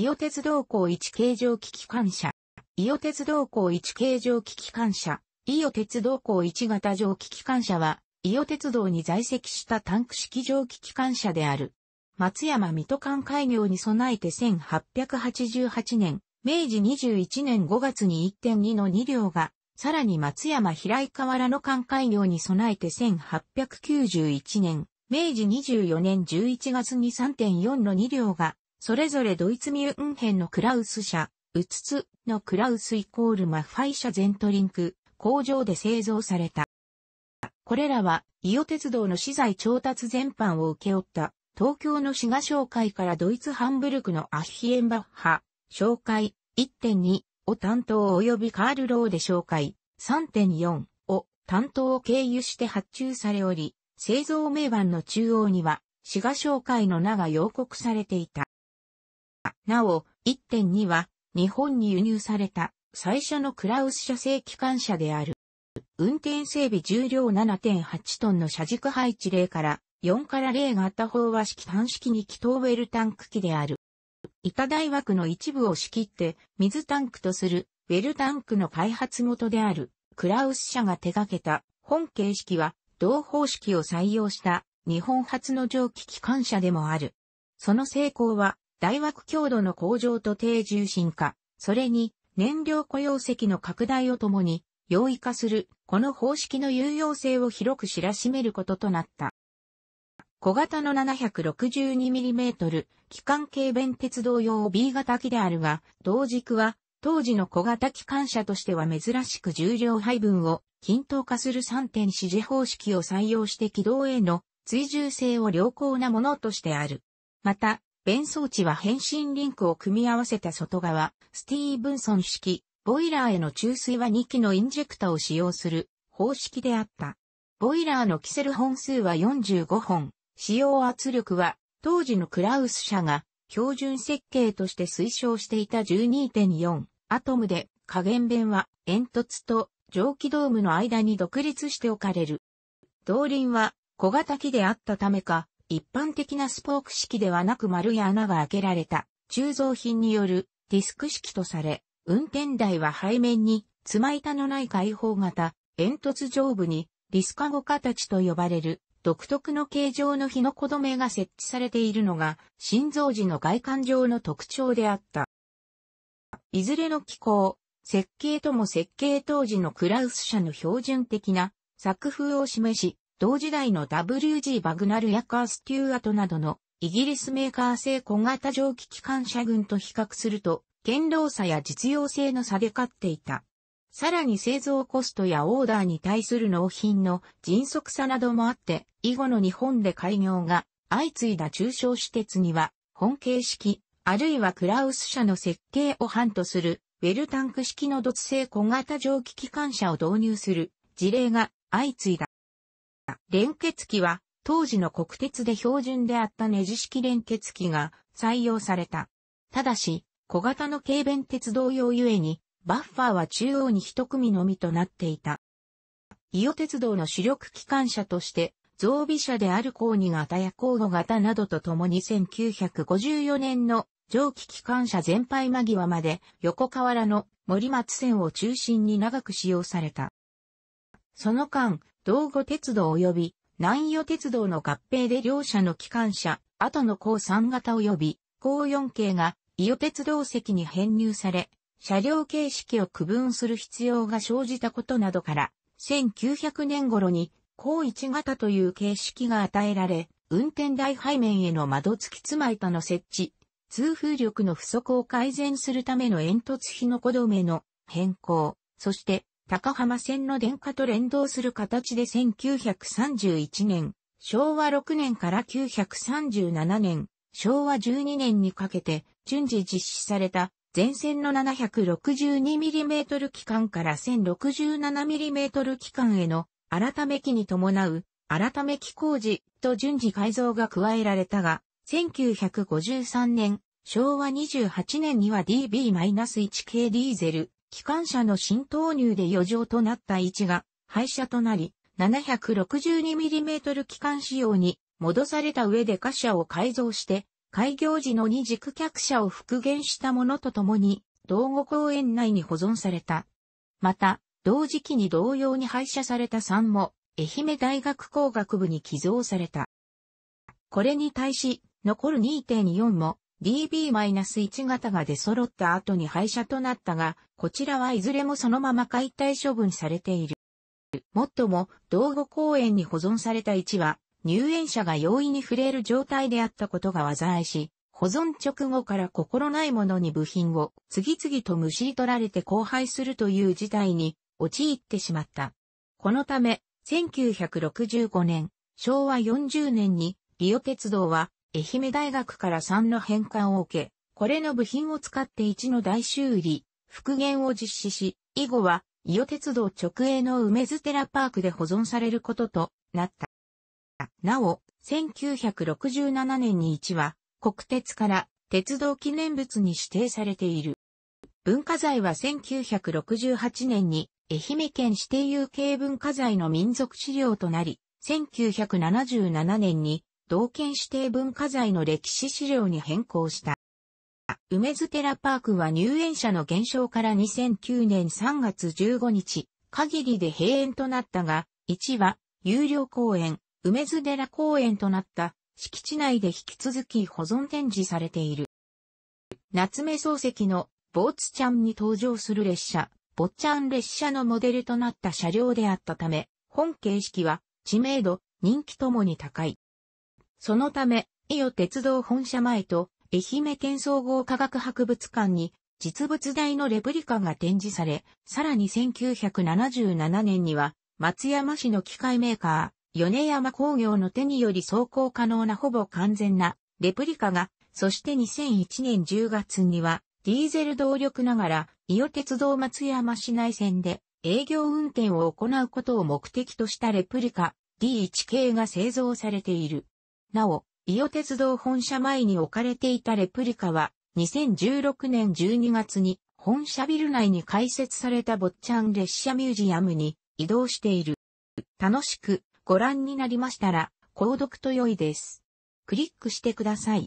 伊予鉄道港一形状機機関車、伊予鉄道港一形状機機関車、伊予鉄道港一型蒸気機関車は、伊予鉄道に在籍したタンク式蒸気機関車である。松山水戸間開業に備えて1888年、明治21年5月に1.2の2両が、さらに松山平井河原の間開業に備えて1891年、明治24年11月に3.4の2両が、それぞれドイツミュンヘンのクラウス社、ウツツのクラウスイコールマファイ社ゼントリンク、工場で製造された。これらは、伊予鉄道の資材調達全般を受け負った、東京の滋賀商会からドイツハンブルクのアッヒエンバッハ、商会1.2を担当及びカールローで商会3.4を担当を経由して発注されおり、製造名板の中央には、滋賀商会の名が要告されていた。。なお、1.2は、日本に輸入された、最初のクラウス社製機関車である。運転整備重量7.8トンの車軸配置例から、4から0型飽和式単式に気筒ウェルタンク機である。板大枠の一部を仕切って、水タンクとする、ウェルタンクの開発元である、クラウス社が手掛けた、本形式は、同方式を採用した、日本初の蒸気機関車でもある。その成功は、大枠強度の向上と低重心化、それに燃料雇用石の拡大をともに、容易化する、この方式の有用性を広く知らしめることとなった。小型の 762mm 機関軽弁鉄道用 B 型機であるが、同軸は当時の小型機関車としては珍しく重量配分を均等化する3.4次方式を採用して軌道への追従性を良好なものとしてある。また、弁装置は変身リンクを組み合わせた外側、スティーブンソン式、ボイラーへの注水は2機のインジェクタを使用する方式であった。ボイラーのキセル本数は45本、使用圧力は当時のクラウス社が標準設計として推奨していた12.4アトムで加減弁は煙突と蒸気ドームの間に独立して置かれる。動輪は小型機であったためか一般的なスポーク式ではなく丸い穴が開けられた、鋳造品によるディスク式とされ、運転台は背面に、つま板のない開放型、煙突上部に、ディスカゴ形と呼ばれる、独特の形状の火の子止めが設置されているのが、心臓時の外観上の特徴であった。いずれの機構、設計とも設計当時のクラウス社の標準的な作風を示し、同時代の WG バグナルやカーステューアトなどのイギリスメーカー製小型蒸気機関車群と比較すると、堅牢さや実用性の差で勝っていた。さらに製造コストやオーダーに対する納品の迅速さなどもあって、以後の日本で開業が相次いだ中小私鉄には、本形式、あるいはクラウス社の設計を範とする、ウェルタンク式の土製小型蒸気機関車を導入する事例が相次いだ。連結機は当時の国鉄で標準であったネジ式連結機が採用された。ただし、小型の軽便鉄道用ゆえに、バッファーは中央に一組のみとなっていた。伊予鉄道の主力機関車として、増備車である高2型や高5型などとともに1954年の蒸気機関車全廃間際まで横河原の森松線を中心に長く使用された。その間、道後鉄道及び南予鉄道の合併で両社の機関車、後の高3型及び高4系が伊予鉄道席に編入され、車両形式を区分する必要が生じたことなどから、1900年頃に高1型という形式が与えられ、運転台背面への窓付きつま板の設置、通風力の不足を改善するための煙突火の子止めの変更、そして高浜線の電化と連動する形で1931年、昭和6年から937年、昭和12年にかけて順次実施された前線の 762mm 機関から 1067mm 機関への改め機に伴う改め機工事と順次改造が加えられたが、1953年、昭和28年には DB-1 k ディーゼル、機関車の新投入で余剰となった位置が廃車となり、762mm 機関仕様に戻された上で貨車を改造して、開業時の二軸客車を復元したものとともに、道後公園内に保存された。また、同時期に同様に廃車された3も、愛媛大学工学部に寄贈された。これに対し、残る2.4も、DB-1 型が出揃った後に廃車となったが、こちらはいずれもそのまま解体処分されている。もっとも、道後公園に保存された1は、入園者が容易に触れる状態であったことが災いし、保存直後から心ないものに部品を次々と虫し取られて荒廃するという事態に陥ってしまった。このため、1965年、昭和40年に、リオ鉄道は愛媛大学から3の返還を受け、これの部品を使って1の大修理、復元を実施し、以後は、伊予鉄道直営の梅津寺パークで保存されることとなった。なお、1967年に1は、国鉄から鉄道記念物に指定されている。文化財は1968年に愛媛県指定有形文化財の民族資料となり、1977年に道県指定文化財の歴史資料に変更した。梅津寺パークは入園者の減少から2009年3月15日限りで閉園となったが、1は有料公園、梅津寺公園となった敷地内で引き続き保存展示されている。夏目漱石のボーツちゃんに登場する列車、坊ちゃん列車のモデルとなった車両であったため、本形式は知名度、人気ともに高い。そのため、伊予鉄道本社前と愛媛県総合科学博物館に実物大のレプリカが展示され、さらに1977年には松山市の機械メーカー、米山工業の手により走行可能なほぼ完全なレプリカが、そして2001年10月にはディーゼル動力ながら伊予鉄道松山市内線で営業運転を行うことを目的としたレプリカ D1 k が製造されている。なお、伊予鉄道本社前に置かれていたレプリカは、2016年12月に本社ビル内に開設された坊ちゃん列車ミュージアムに移動している。楽しくご覧になりましたら、購読と良いです。クリックしてください。